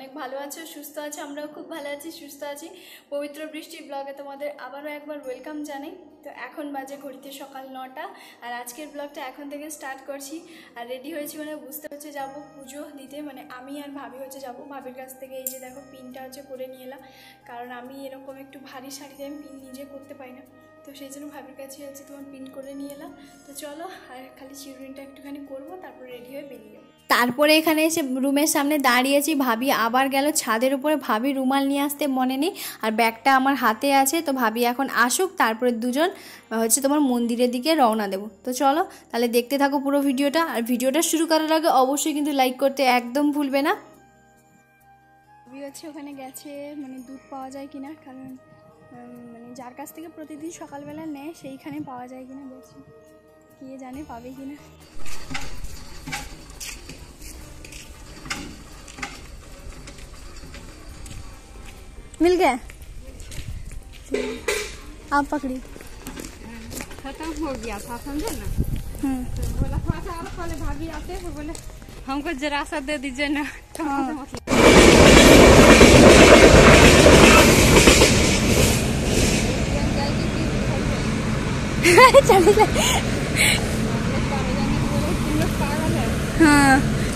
অনেক ভালো আছো সুস্থ আছো আমরাও খুব ভালো আছি সুস্থ আছি পবিত্র বৃষ্টি ব্লগে তোমাদের আবারও একবার ওয়েলকাম জানাই তো এখন বাজে ঘড়িতে সকাল নটা আর আজকের ব্লগটা এখন থেকে স্টার্ট করছি আর রেডি হয়েছি মানে বুঝতে হচ্ছে যাব পুজো দিতে মানে আমি আর ভাবি হচ্ছে যাব ভাবির কাছ থেকে এই যে দেখো পিনটা হচ্ছে করে নিয়ে এলাম কারণ আমি এরকম একটু ভারী শাড়িতে আমি পিন নিজে করতে পারি না তো সেই জন্য ভাবির কাছে হচ্ছে তোমার পিন করে নিয়ে এলাম তো চলো আর খালি চিরুনিটা একটুখানি করবো তারপর রেডি হয়ে বেরিয়ে যাবো তারপরে এখানে এসে রুমের সামনে দাঁড়িয়েছি ভাবি আবার গেল ছাদের উপরে ভাবি রুমাল নিয়ে আসতে মনে নেই আর ব্যাগটা আমার হাতে আছে তো ভাবি এখন আসুক তারপরে দুজন লোকজন হচ্ছে তোমার মন্দিরের দিকে রওনা দেবো তো চলো তাহলে দেখতে থাকো পুরো ভিডিওটা আর ভিডিওটা শুরু করার আগে অবশ্যই কিন্তু লাইক করতে একদম ভুলবে না হচ্ছে ওখানে গেছে মানে দুধ পাওয়া যায় কিনা কারণ মানে যার কাছ থেকে প্রতিদিন সকালবেলা নেয় সেইখানে পাওয়া যায় কিনা বলছি কে জানে পাবে কিনা মিল গে आप खत्म हो गया था समझे ना हम्म। तो बोला थोड़ा हाँ, सा और पहले भाभी आते तो बोले हमको जरा सा दे दीजिए ना तो हाँ। चले हाँ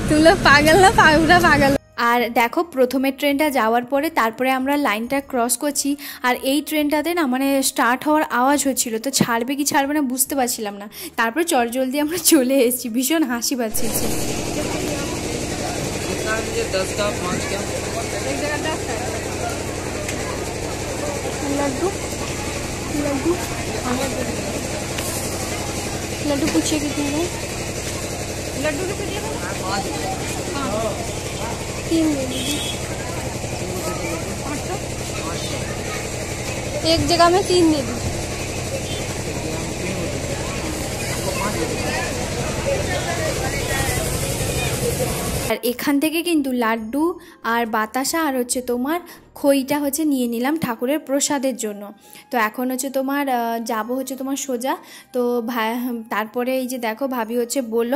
तुम लोग पागल ना पूरा पागल আর দেখো প্রথমে ট্রেনটা যাওয়ার পরে তারপরে আমরা লাইনটা ক্রস করছি আর এই ট্রেনটাতে না মানে স্টার্ট হওয়ার আওয়াজ হচ্ছিলো তো ছাড়বে কি ছাড়বে না বুঝতে পারছিলাম না তারপরে জলদি আমরা চলে এসেছি ভীষণ হাসি পাচ্ছি লাড্ডু লাড্ডু লাড্ডু पूछिए एक जगह में तीन दे दी আর এখান থেকে কিন্তু লাড্ডু আর বাতাসা আর হচ্ছে তোমার খইটা হচ্ছে নিয়ে নিলাম ঠাকুরের প্রসাদের জন্য তো এখন হচ্ছে তোমার যাব হচ্ছে তোমার সোজা তো তারপরে এই যে দেখো ভাবি হচ্ছে বলল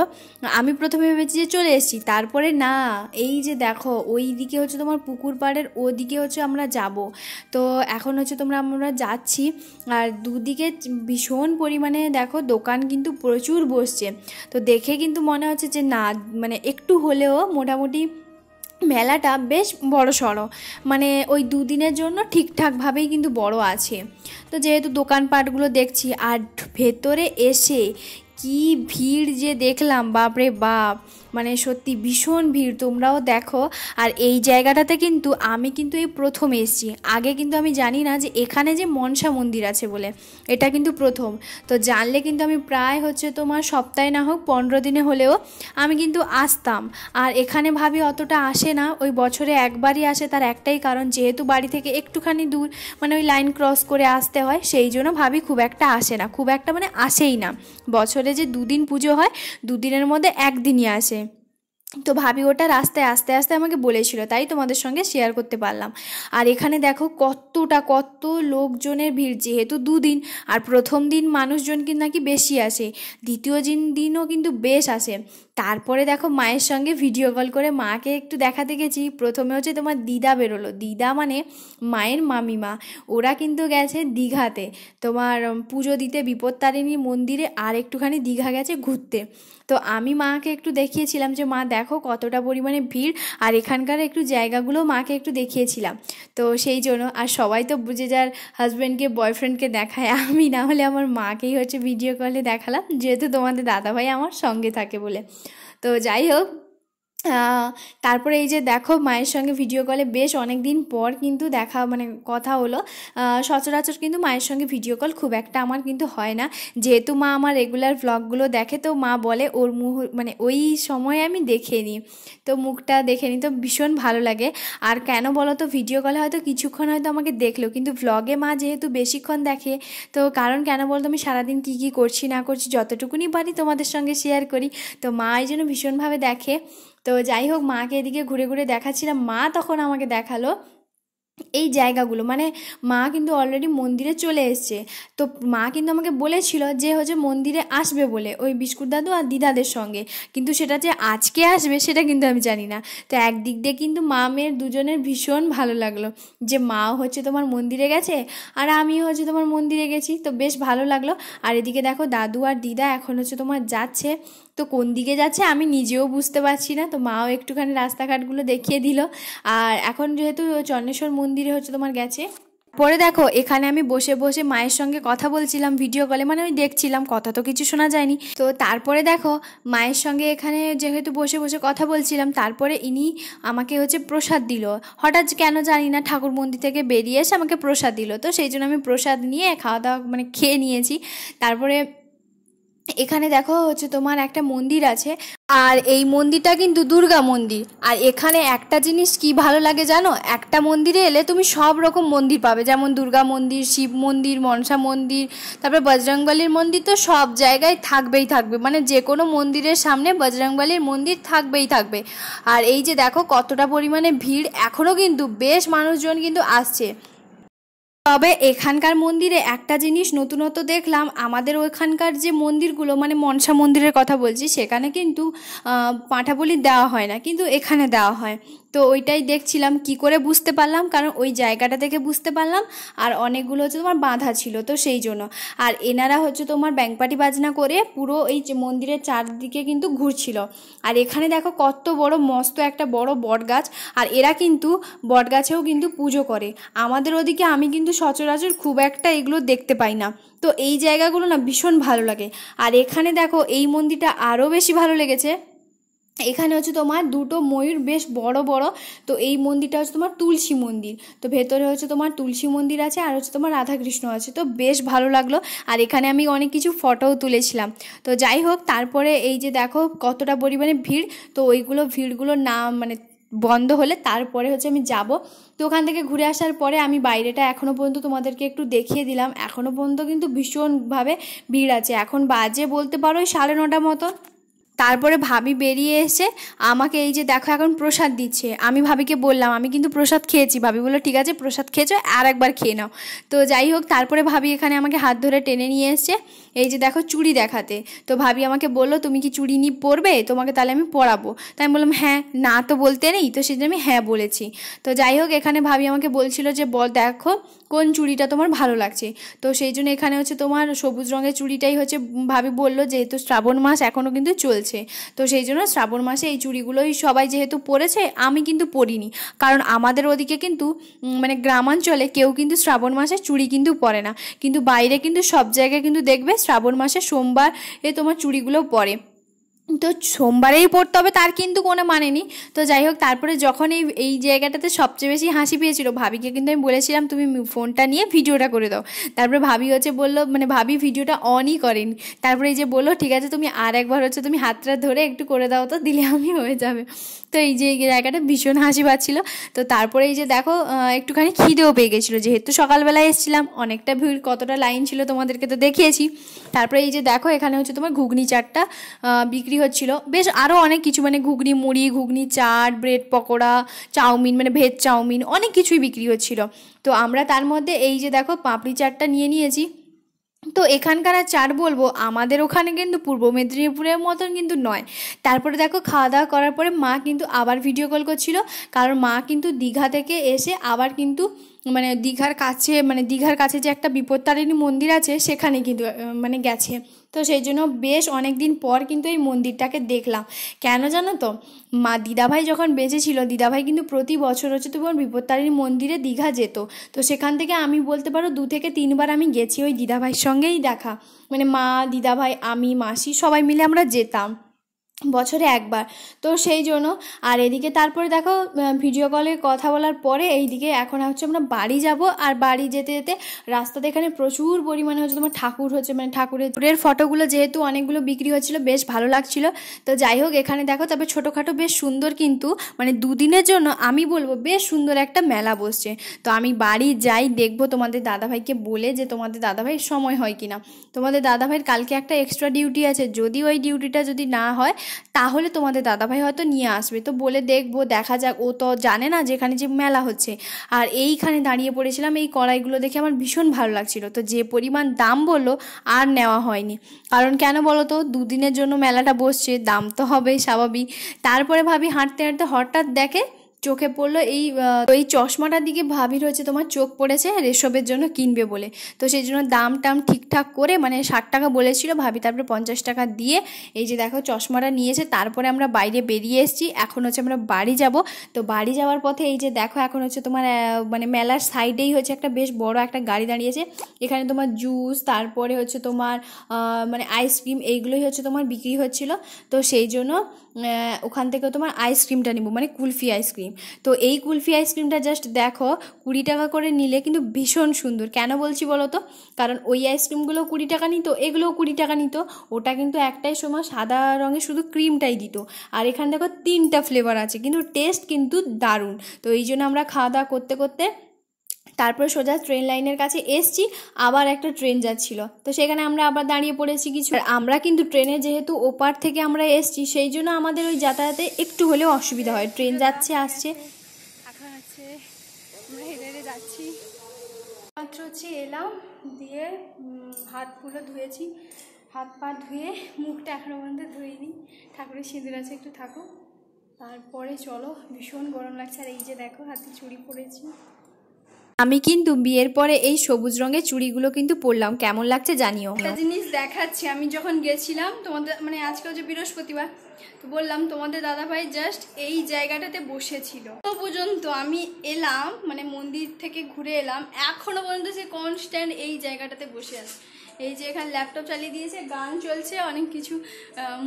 আমি প্রথমে ভেবেছি যে চলে এসেছি তারপরে না এই যে দেখো ওই দিকে হচ্ছে তোমার পুকুর পাড়ের ওদিকে হচ্ছে আমরা যাব তো এখন হচ্ছে তোমরা আমরা যাচ্ছি আর দুদিকে ভীষণ পরিমাণে দেখো দোকান কিন্তু প্রচুর বসছে তো দেখে কিন্তু মনে হচ্ছে যে না মানে একটু হলেও মোটামুটি মেলাটা বেশ বড় সড়ো মানে ওই দুদিনের জন্য ঠিকঠাকভাবেই কিন্তু বড় আছে তো যেহেতু দোকানপাটগুলো দেখছি আর ভেতরে এসে কি ভিড় যে দেখলাম বাপরে বাপ মানে সত্যি ভীষণ ভিড় তোমরাও দেখো আর এই জায়গাটাতে কিন্তু আমি কিন্তু এই প্রথম এসেছি আগে কিন্তু আমি জানি না যে এখানে যে মনসা মন্দির আছে বলে এটা কিন্তু প্রথম তো জানলে কিন্তু আমি প্রায় হচ্ছে তোমার সপ্তাহে না হোক পনেরো দিনে হলেও আমি কিন্তু আসতাম আর এখানে ভাবি অতটা আসে না ওই বছরে একবারই আসে তার একটাই কারণ যেহেতু বাড়ি থেকে একটুখানি দূর মানে ওই লাইন ক্রস করে আসতে হয় সেই জন্য ভাবি খুব একটা আসে না খুব একটা মানে আসেই না বছরে যে দুদিন পুজো হয় দুদিনের মধ্যে একদিনই আসে তো ভাবি ওটা রাস্তায় আস্তে আস্তে আমাকে বলেছিল তাই তোমাদের সঙ্গে শেয়ার করতে পারলাম আর এখানে দেখো কতটা কত লোকজনের ভিড় যেহেতু দুদিন আর প্রথম দিন মানুষজন কিন্তু নাকি বেশি আসে দ্বিতীয় দিন দিনও কিন্তু বেশ আসে তারপরে দেখো মায়ের সঙ্গে ভিডিও কল করে মাকে একটু দেখাতে গেছি প্রথমে হচ্ছে তোমার দিদা বেরোলো দিদা মানে মায়ের মামিমা ওরা কিন্তু গেছে দীঘাতে তোমার পুজো দিতে বিপত্তারিণী মন্দিরে আর একটুখানি দীঘা গেছে ঘুরতে তো আমি মাকে একটু দেখিয়েছিলাম যে মা দেখো কতটা পরিমাণে ভিড় আর এখানকার একটু জায়গাগুলো মাকে একটু দেখিয়েছিলাম তো সেই জন্য আর সবাই তো বুঝে যার হাজব্যান্ডকে বয়ফ্রেন্ডকে দেখায় আমি না হলে আমার মাকেই হচ্ছে ভিডিও কলে দেখালাম যেহেতু তোমাদের দাদাভাই আমার সঙ্গে থাকে বলে তো যাই হোক তারপরে এই যে দেখো মায়ের সঙ্গে ভিডিও কলে বেশ অনেক দিন পর কিন্তু দেখা মানে কথা হলো সচরাচর কিন্তু মায়ের সঙ্গে ভিডিও কল খুব একটা আমার কিন্তু হয় না যেহেতু মা আমার রেগুলার ভ্লগগুলো দেখে তো মা বলে ওর মুহ মানে ওই সময়ে আমি দেখে নিই তো মুখটা দেখে নিই তো ভীষণ ভালো লাগে আর কেন বলো তো ভিডিও কলে হয়তো কিছুক্ষণ হয়তো আমাকে দেখলো কিন্তু ব্লগে মা যেহেতু বেশিক্ষণ দেখে তো কারণ কেন বলো আমি সারাদিন কি কি করছি না করছি যতটুকুনি পারি তোমাদের সঙ্গে শেয়ার করি তো মা এই জন্য ভীষণভাবে দেখে তো যাই হোক মাকে এদিকে ঘুরে ঘুরে দেখাচ্ছিলাম মা তখন আমাকে দেখালো এই জায়গাগুলো মানে মা কিন্তু অলরেডি মন্দিরে চলে এসছে তো মা কিন্তু আমাকে বলেছিল যে হচ্ছে মন্দিরে আসবে বলে ওই বিস্কুট দাদু আর দিদাদের সঙ্গে কিন্তু সেটা যে আজকে আসবে সেটা কিন্তু আমি জানি না তো একদিক দিয়ে কিন্তু মা মেয়ের দুজনের ভীষণ ভালো লাগলো যে মাও হচ্ছে তোমার মন্দিরে গেছে আর আমিও হচ্ছে তোমার মন্দিরে গেছি তো বেশ ভালো লাগলো আর এদিকে দেখো দাদু আর দিদা এখন হচ্ছে তোমার যাচ্ছে তো কোন দিকে যাচ্ছে আমি নিজেও বুঝতে পারছি না তো মাও একটুখানি রাস্তাঘাটগুলো দেখিয়ে দিল আর এখন যেহেতু চন্নেশ্বর মন্দিরে হচ্ছে তোমার গেছে পরে দেখো এখানে আমি বসে বসে মায়ের সঙ্গে কথা বলছিলাম ভিডিও কলে মানে আমি দেখছিলাম কথা তো কিছু শোনা যায়নি তো তারপরে দেখো মায়ের সঙ্গে এখানে যেহেতু বসে বসে কথা বলছিলাম তারপরে ইনি আমাকে হচ্ছে প্রসাদ দিল হঠাৎ কেন জানি না ঠাকুর মন্দির থেকে বেরিয়ে এসে আমাকে প্রসাদ দিল তো সেই জন্য আমি প্রসাদ নিয়ে খাওয়া দাওয়া মানে খেয়ে নিয়েছি তারপরে এখানে দেখো হচ্ছে তোমার একটা মন্দির আছে আর এই মন্দিরটা কিন্তু দুর্গা মন্দির আর এখানে একটা জিনিস কি ভালো লাগে জানো একটা মন্দিরে এলে তুমি সব রকম মন্দির পাবে যেমন দুর্গা মন্দির শিব মন্দির মনসা মন্দির তারপরে বজরংবলির মন্দির তো সব জায়গায় থাকবেই থাকবে মানে যে কোনো মন্দিরের সামনে বজরংবলির মন্দির থাকবেই থাকবে আর এই যে দেখো কতটা পরিমাণে ভিড় এখনও কিন্তু বেশ মানুষজন কিন্তু আসছে তবে এখানকার মন্দিরে একটা জিনিস নতুনত্ব দেখলাম আমাদের ওইখানকার যে মন্দিরগুলো মানে মনসা মন্দিরের কথা বলছি সেখানে কিন্তু পাঁঠাবলি দেওয়া হয় না কিন্তু এখানে দেওয়া হয় তো ওইটাই দেখছিলাম কি করে বুঝতে পারলাম কারণ ওই জায়গাটা থেকে বুঝতে পারলাম আর অনেকগুলো হচ্ছে তোমার বাঁধা ছিল তো সেই জন্য আর এনারা হচ্ছে তোমার ব্যাংপাটি বাজনা করে পুরো এই মন্দিরের চারদিকে কিন্তু ঘুরছিল আর এখানে দেখো কত বড় মস্ত একটা বড় বট গাছ আর এরা কিন্তু বট গাছেও কিন্তু পুজো করে আমাদের ওদিকে আমি কিন্তু সচরাচর খুব একটা এগুলো দেখতে পাই না তো এই জায়গাগুলো না ভীষণ ভালো লাগে আর এখানে দেখো এই মন্দিরটা আরও বেশি ভালো লেগেছে এখানে হচ্ছে তোমার দুটো ময়ূর বেশ বড় বড় তো এই মন্দিরটা হচ্ছে তোমার তুলসী মন্দির তো ভেতরে হচ্ছে তোমার তুলসী মন্দির আছে আর হচ্ছে তোমার রাধাকৃষ্ণ আছে তো বেশ ভালো লাগলো আর এখানে আমি অনেক কিছু ফটোও তুলেছিলাম তো যাই হোক তারপরে এই যে দেখো কতটা পরিমাণে ভিড় তো ওইগুলো ভিড়গুলো না মানে বন্ধ হলে তারপরে হচ্ছে আমি যাব তো ওখান থেকে ঘুরে আসার পরে আমি বাইরেটা এখনও পর্যন্ত তোমাদেরকে একটু দেখিয়ে দিলাম এখনও পর্যন্ত কিন্তু ভীষণভাবে ভিড় আছে এখন বাজে বলতে পারো ওই সাড়ে নটা মতন তারপরে ভাবি বেরিয়ে এসে আমাকে এই যে দেখো এখন প্রসাদ দিচ্ছে আমি ভাবিকে বললাম আমি কিন্তু প্রসাদ খেয়েছি ভাবি বললো ঠিক আছে প্রসাদ খেয়েছো আর একবার খেয়ে নাও তো যাই হোক তারপরে ভাবি এখানে আমাকে হাত ধরে টেনে নিয়ে এসছে এই যে দেখো চুড়ি দেখাতে তো ভাবি আমাকে বললো তুমি কি চুড়ি নিয়ে পরবে তোমাকে তাহলে আমি পরাবো তাই আমি বললাম হ্যাঁ না তো বলতে নেই তো সেদিন আমি হ্যাঁ বলেছি তো যাই হোক এখানে ভাবি আমাকে বলছিল যে বল দেখো কোন চুড়িটা তোমার ভালো লাগছে তো সেই জন্য এখানে হচ্ছে তোমার সবুজ রঙের চুড়িটাই হচ্ছে ভাবি বললো যেহেতু শ্রাবণ মাস এখনও কিন্তু চলছে পড়েছে তো সেই জন্য শ্রাবণ মাসে এই চুড়িগুলোই সবাই যেহেতু পরেছে আমি কিন্তু পরিনি কারণ আমাদের ওদিকে কিন্তু মানে গ্রামাঞ্চলে কেউ কিন্তু শ্রাবণ মাসে চুড়ি কিন্তু পরে না কিন্তু বাইরে কিন্তু সব জায়গায় কিন্তু দেখবে শ্রাবণ মাসে সোমবার এ তোমার চুড়িগুলো পরে তো সোমবারেই পড়তে হবে তার কিন্তু কোনো মানে নেই তো যাই হোক তারপরে যখন এই এই জায়গাটাতে সবচেয়ে বেশি হাসি পেয়েছিল ভাবিকে কিন্তু আমি বলেছিলাম তুমি ফোনটা নিয়ে ভিডিওটা করে দাও তারপরে ভাবি হচ্ছে বললো মানে ভাবি ভিডিওটা অনই করেনি তারপরে এই যে বললো ঠিক আছে তুমি আর একবার হচ্ছে তুমি হাতটা ধরে একটু করে দাও তো দিলে আমি হয়ে যাবে তো এই যে এই জায়গাটা ভীষণ হাসি পাচ্ছিলো তো তারপরে এই যে দেখো একটুখানি খিদেও পেয়ে গেছিলো যেহেতু সকালবেলায় এসেছিলাম অনেকটা ভিড় কতটা লাইন ছিল তোমাদেরকে তো দেখিয়েছি তারপরে এই যে দেখো এখানে হচ্ছে তোমার ঘুগনি চাটটা বিক্রি হচ্ছিল বেশ আরও অনেক কিছু মানে ঘুগনি মুড়ি ঘুগনি চাট ব্রেড পকোড়া চাউমিন মানে ভেজ চাউমিন অনেক কিছুই বিক্রি হচ্ছিল তো আমরা তার মধ্যে এই যে দেখো পাপড়ি চাটটা নিয়ে নিয়েছি তো এখানকার আর চাট বলবো আমাদের ওখানে কিন্তু পূর্ব মেদিনীপুরের মতন কিন্তু নয় তারপরে দেখো খাওয়া দাওয়া করার পরে মা কিন্তু আবার ভিডিও কল করছিল কারণ মা কিন্তু দীঘা থেকে এসে আবার কিন্তু মানে দীঘার কাছে মানে দীঘার কাছে যে একটা বিপত্তারিণী মন্দির আছে সেখানে কিন্তু মানে গেছে তো সেই জন্য বেশ অনেক দিন পর কিন্তু এই মন্দিরটাকে দেখলাম কেন জানো তো মা দিদাভাই যখন বেঁচে ছিল দিদাভাই কিন্তু প্রতি বছর হচ্ছে তোমার বিপত্তারিণী মন্দিরে দীঘা যেত তো সেখান থেকে আমি বলতে পারো দু থেকে তিনবার আমি গেছি ওই দিদাভাইয়ের সঙ্গেই দেখা মানে মা দিদাভাই আমি মাসি সবাই মিলে আমরা যেতাম বছরে একবার তো সেই জন্য আর এদিকে তারপরে দেখো ভিডিও কলে কথা বলার পরে এইদিকে এখন হচ্ছে আমরা বাড়ি যাব আর বাড়ি যেতে যেতে রাস্তাতে এখানে প্রচুর পরিমাণে হচ্ছে তোমার ঠাকুর হচ্ছে মানে ঠাকুরের ফটোগুলো যেহেতু অনেকগুলো বিক্রি হচ্ছিল বেশ ভালো লাগছিল তো যাই হোক এখানে দেখো তবে ছোটোখাটো বেশ সুন্দর কিন্তু মানে দুদিনের জন্য আমি বলবো বেশ সুন্দর একটা মেলা বসছে তো আমি বাড়ি যাই দেখবো তোমাদের দাদাভাইকে বলে যে তোমাদের দাদাভাই সময় হয় কিনা তোমাদের দাদাভাইয়ের কালকে একটা এক্সট্রা ডিউটি আছে যদি ওই ডিউটিটা যদি না হয় তাহলে তোমাদের দাদাভাই হয়তো নিয়ে আসবে তো বলে দেখবো দেখা যাক ও তো জানে না যেখানে যে মেলা হচ্ছে আর এইখানে দাঁড়িয়ে পড়েছিলাম এই কড়াইগুলো দেখে আমার ভীষণ ভালো লাগছিল তো যে পরিমাণ দাম বললো আর নেওয়া হয়নি কারণ কেন বলো তো দুদিনের জন্য মেলাটা বসছে দাম তো হবেই স্বাভাবিক তারপরে ভাবি হাঁটতে হাঁটতে হঠাৎ দেখে চোখে পড়লো এই এই চশমাটার দিকে ভাবির হচ্ছে তোমার চোখ পড়েছে রেশবের জন্য কিনবে বলে তো সেই জন্য দাম টাম ঠিকঠাক করে মানে ষাট টাকা বলেছিল ভাবি তারপরে পঞ্চাশ টাকা দিয়ে এই যে দেখো চশমাটা নিয়েছে তারপরে আমরা বাইরে বেরিয়ে এসেছি এখন হচ্ছে আমরা বাড়ি যাব তো বাড়ি যাওয়ার পথে এই যে দেখো এখন হচ্ছে তোমার মানে মেলার সাইডেই হচ্ছে একটা বেশ বড় একটা গাড়ি দাঁড়িয়েছে এখানে তোমার জুস তারপরে হচ্ছে তোমার মানে আইসক্রিম এইগুলোই হচ্ছে তোমার বিক্রি হচ্ছিল তো সেই জন্য ওখান থেকে তোমার আইসক্রিমটা নিব মানে কুলফি আইসক্রিম আইসক্রিম তো এই কুলফি আইসক্রিমটা জাস্ট দেখো কুড়ি টাকা করে নিলে কিন্তু ভীষণ সুন্দর কেন বলছি বলো তো কারণ ওই আইসক্রিমগুলো কুড়ি টাকা নিত এগুলোও কুড়ি টাকা নিত ওটা কিন্তু একটাই সময় সাদা রঙে শুধু ক্রিমটাই দিত আর এখানে দেখো তিনটা ফ্লেভার আছে কিন্তু টেস্ট কিন্তু দারুণ তো এই জন্য আমরা খাওয়া দাওয়া করতে করতে তারপরে সোজা ট্রেন লাইনের কাছে এসছি আবার একটা ট্রেন যাচ্ছিল তো সেখানে আমরা আবার দাঁড়িয়ে পড়েছি কিছু আমরা কিন্তু ট্রেনে যেহেতু ওপার থেকে আমরা এসছি সেই জন্য আমাদের ওই যাতায়াতে একটু হলেও অসুবিধা হয় ট্রেন যাচ্ছে আসছে যাচ্ছি মাত্র হচ্ছে এলাম দিয়ে হাতগুলো ধুয়েছি হাত পা ধুয়ে মুখটা এখনো পর্যন্ত ধুইনি ঠাকুরের সিঁদুর আছে একটু থাকুক তারপরে চলো ভীষণ গরম লাগছে আর এই যে দেখো হাতে চুড়ি পরেছি আমি কিন্তু বিয়ের পরে এই সবুজ রঙের চুড়িগুলো কিন্তু পরলাম কেমন লাগছে জানিও একটা জিনিস দেখাচ্ছি আমি যখন গেছিলাম তোমাদের মানে আজকে হচ্ছে বৃহস্পতিবার তো বললাম তোমাদের দাদাভাই জাস্ট এই জায়গাটাতে বসেছিল তো পর্যন্ত আমি এলাম মানে মন্দির থেকে ঘুরে এলাম এখনো পর্যন্ত সে কনস্ট্যান্ট এই জায়গাটাতে বসে আছে এই যে এখানে ল্যাপটপ চালিয়ে দিয়েছে গান চলছে অনেক কিছু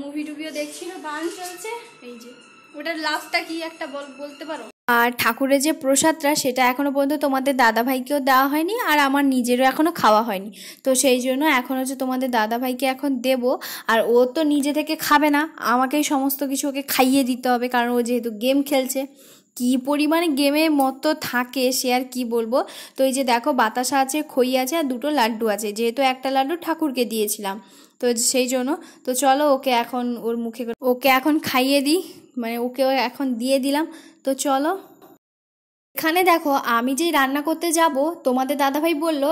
মুভি টুভিও দেখছিল গান চলছে এই যে ওটার লাভটা কি একটা বলতে পারো আর ঠাকুরের যে প্রসাদটা সেটা এখনও পর্যন্ত তোমাদের দাদাভাইকেও দেওয়া হয়নি আর আমার নিজেরও এখনও খাওয়া হয়নি তো সেই জন্য এখন হচ্ছে তোমাদের দাদাভাইকে এখন দেব আর ও তো নিজে থেকে খাবে না আমাকেই সমস্ত কিছু ওকে খাইয়ে দিতে হবে কারণ ও যেহেতু গেম খেলছে কি পরিমাণে গেমে মতো থাকে সে আর কি বলবো তো এই যে দেখো বাতাসা আছে খই আছে আর দুটো লাড্ডু আছে যেহেতু একটা লাড্ডু ঠাকুরকে দিয়েছিলাম তো সেই জন্য তো চলো ওকে এখন ওর মুখে ওকে এখন খাইয়ে দিই মানে ওকেও এখন দিয়ে দিলাম তো চলো এখানে দেখো আমি যেই রান্না করতে যাব তোমাদের দাদাভাই বললো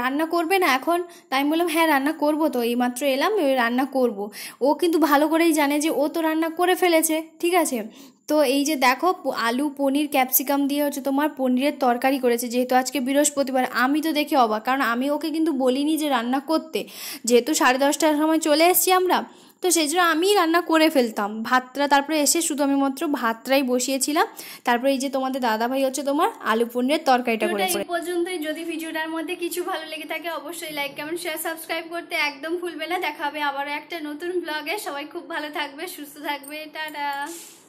রান্না করবে না এখন তাই আমি বললাম হ্যাঁ রান্না করব তো এইমাত্র এলাম ওই রান্না করব। ও কিন্তু ভালো করেই জানে যে ও তো রান্না করে ফেলেছে ঠিক আছে তো এই যে দেখো আলু পনির ক্যাপসিকাম দিয়ে হচ্ছে তোমার পনিরের তরকারি করেছে যেহেতু আজকে বৃহস্পতিবার আমি তো দেখে অবাক কারণ আমি ওকে কিন্তু বলিনি যে রান্না করতে যেহেতু সাড়ে দশটার সময় চলে এসছি আমরা তো সেই জন্য আমি রান্না করে ফেলতাম ভাতটা তারপরে এসে শুধু আমি মাত্র ভাতটাই বসিয়েছিলাম তারপরে এই যে তোমাদের দাদা ভাই হচ্ছে তোমার আলু পনিরের তরকারিটা করে এই পর্যন্তই যদি ভিডিওটার মধ্যে কিছু ভালো লেগে থাকে অবশ্যই লাইক কমেন্ট শেয়ার সাবস্ক্রাইব করতে একদম ভুলবে না দেখা হবে আবারও একটা নতুন ব্লগে সবাই খুব ভালো থাকবে সুস্থ থাকবে টাটা